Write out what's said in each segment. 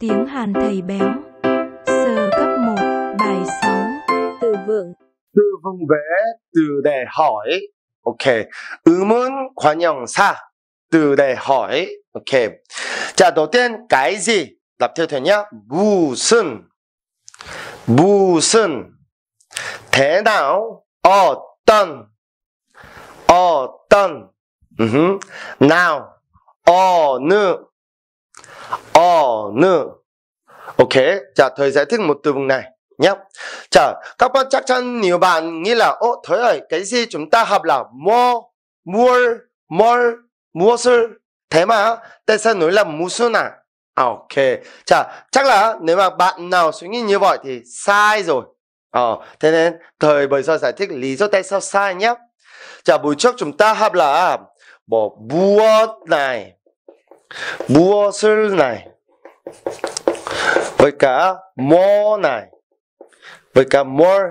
Tiếng Hàn thầy béo. Sơ cấp 1, bài 6. Từ vựng. Từ vựng vẽ từ để hỏi. Ok. quan 의문 관용사. Từ để hỏi. Ok. 자, đầu tiên cái gì? Lập theo thế nhá. 무슨 무슨 thế nào? 어떤 어떤. Uh -huh. nào 어느 ờ, bảo ok chả thầy giải thích một từ vựng này nhé chả các bạn chắc chắn nhiều bạn nghĩ là ô thế ơi cái gì chúng ta học là mua mua mua mua sư thế mà tại sao nói là mua sư à ok chả chắc là nếu mà bạn nào suy nghĩ như vậy thì sai rồi ờ thế nên thời bởi sao giải thích lý do tại sao sai nhé chả buổi trước chúng ta học là à, bỏ bua này bua sư này với cả more này với cả more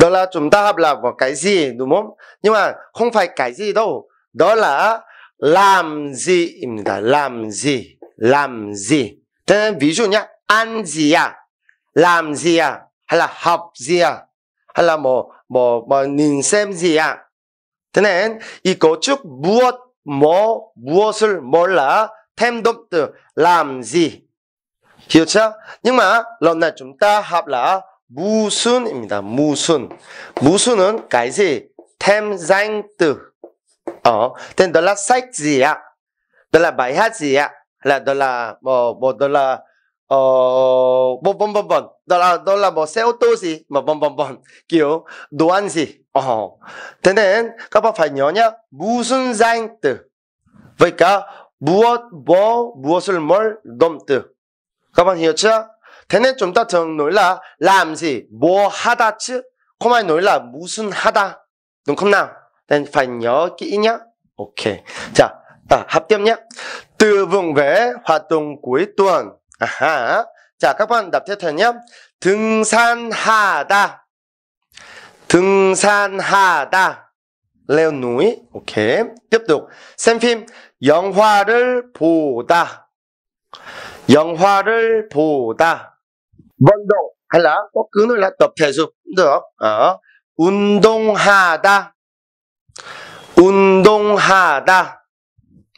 đó là chúng ta học là một cái gì đúng không nhưng mà không phải cái gì đâu đó là làm gì làm gì làm gì cho nên ví dụ nhá ăn gì à làm gì à hay là học gì à hay là một một một nhìn xem gì à thế nên 이 cấu trúc 무엇 뭐 무엇을 뭘 là thêm động từ làm gì. hiểu chưa? Nhưng mà lần này chúng ta học là 무슨입니다. 무슨. 무슨은 cái gì? Thêm danh từ. Ờ, tên đó là sách gì ạ? Đó là bài hát gì ạ? Là đó là một ờ, một đó là ờ bông bông bông bông đó là đó là một xe ô tô gì mà bông bông bông kiểu đồ ăn gì ờ thế nên các bạn phải nhớ nhá 무슨 danh từ vậy cả 무엇 뭐 무엇을 뭘 넘뜨. 가만 히어차 대네 좀 따정 놀라 람시 뭐 하다츠 코마이 놀라 무슨 하다 눈컴나 난 반여 끼냐 오케이 자 아, 합격냐 뜨붕배 화동구의 또한 아하 자 các bạn 등산하다 등산하다 레오누이. 오케이. tiếp xem phim 영화를 보다. 영화를 보다. 운동. 할라. 꼭 끈을 나 덮여줘. 어. 운동하다. 운동하다.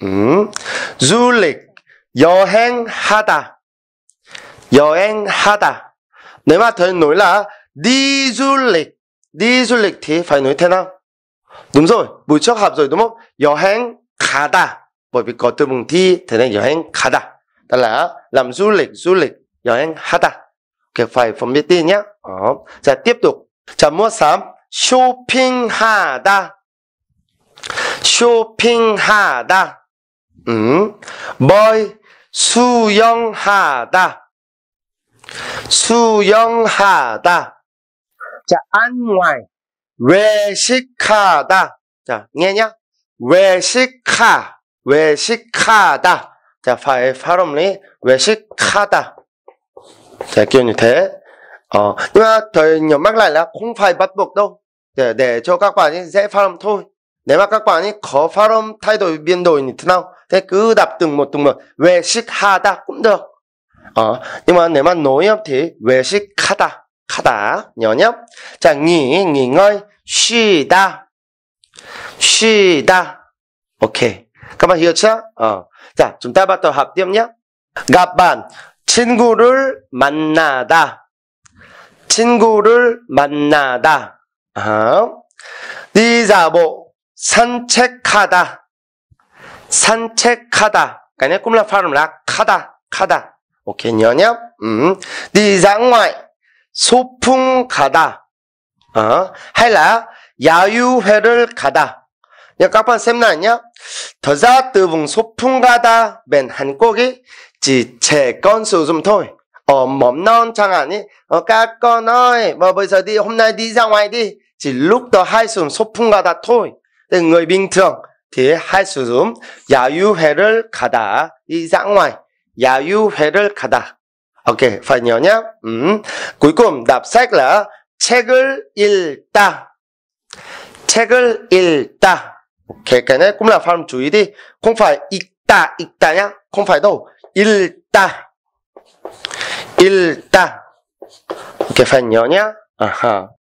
음. 줄릭. 여행하다. 여행하다. 내마 더 놀라. đi du lịch. đi du lịch thì phải nói thế nào? Đúng rồi, buổi trước học rồi đúng không? 여행 가다. Bởi vì có từ mừng thi, thế nên 여행 가다. Đó là làm du lịch, du lịch, 여행 하다. Ok, phải phân biệt đi nhé. Đó. Rồi tiếp tục. Giờ mua sắm. 쇼핑 하다. 쇼핑 하다. 음. boy 수영하다. 수영하다. 자, 안ngoài 외식하다. 자, 얘냐? 외식하. 외식하다. 자, 파의 발음이 외식하다. 자, kiểu như thế. Ờ, nhưng mà thời nhỏ mắc lại là không phải bắt buộc đâu. Để, để cho các bạn ấy dễ phát âm thôi. Nếu mà các bạn ấy khó phát âm thay đổi biến đổi như thế nào, thế cứ đọc từng một từng một. 외식하다 cũng được. Ờ, nhưng mà nếu mà nối âm thì 외식하다. 하다, nhớ nhé. 자, nghỉ, nghỉ ngơi. 쉬다. 쉬다. 오케이. 가만 히어차. 어. 자, 좀 따봤다 합디없냐? 가반 친구를 만나다. 친구를 만나다. 어. 니자보 산책하다. 산책하다. 그냥 꿈라 파름락 카다. 카다. 오케이, 녀냐? 음. 니장와이 소풍 가다. 어? 할라 야유회를 가다. 야 까판 셈나냐? 더자 뜨붕 소풍 가다 맨 한국이 지체 건수 좀 토이. 어 몸나온 장아니 어 까꺼너이 뭐 벌써 뭐 디 홈날 디 상와이 디 지룩더 할숨 소풍 가다 토이. người bình thường thì hay sử dụng 야유회를 가다 đi ra ngoài 야유회를 가다 ok phải nhớ nhé ừ. cuối cùng đọc sách là 책을 읽다. 책을 읽다. 그러니까 꿈나 발음 주의디 공파 읽다 읽다냐 공파도 읽다 읽다 이렇게 판녀냐 아하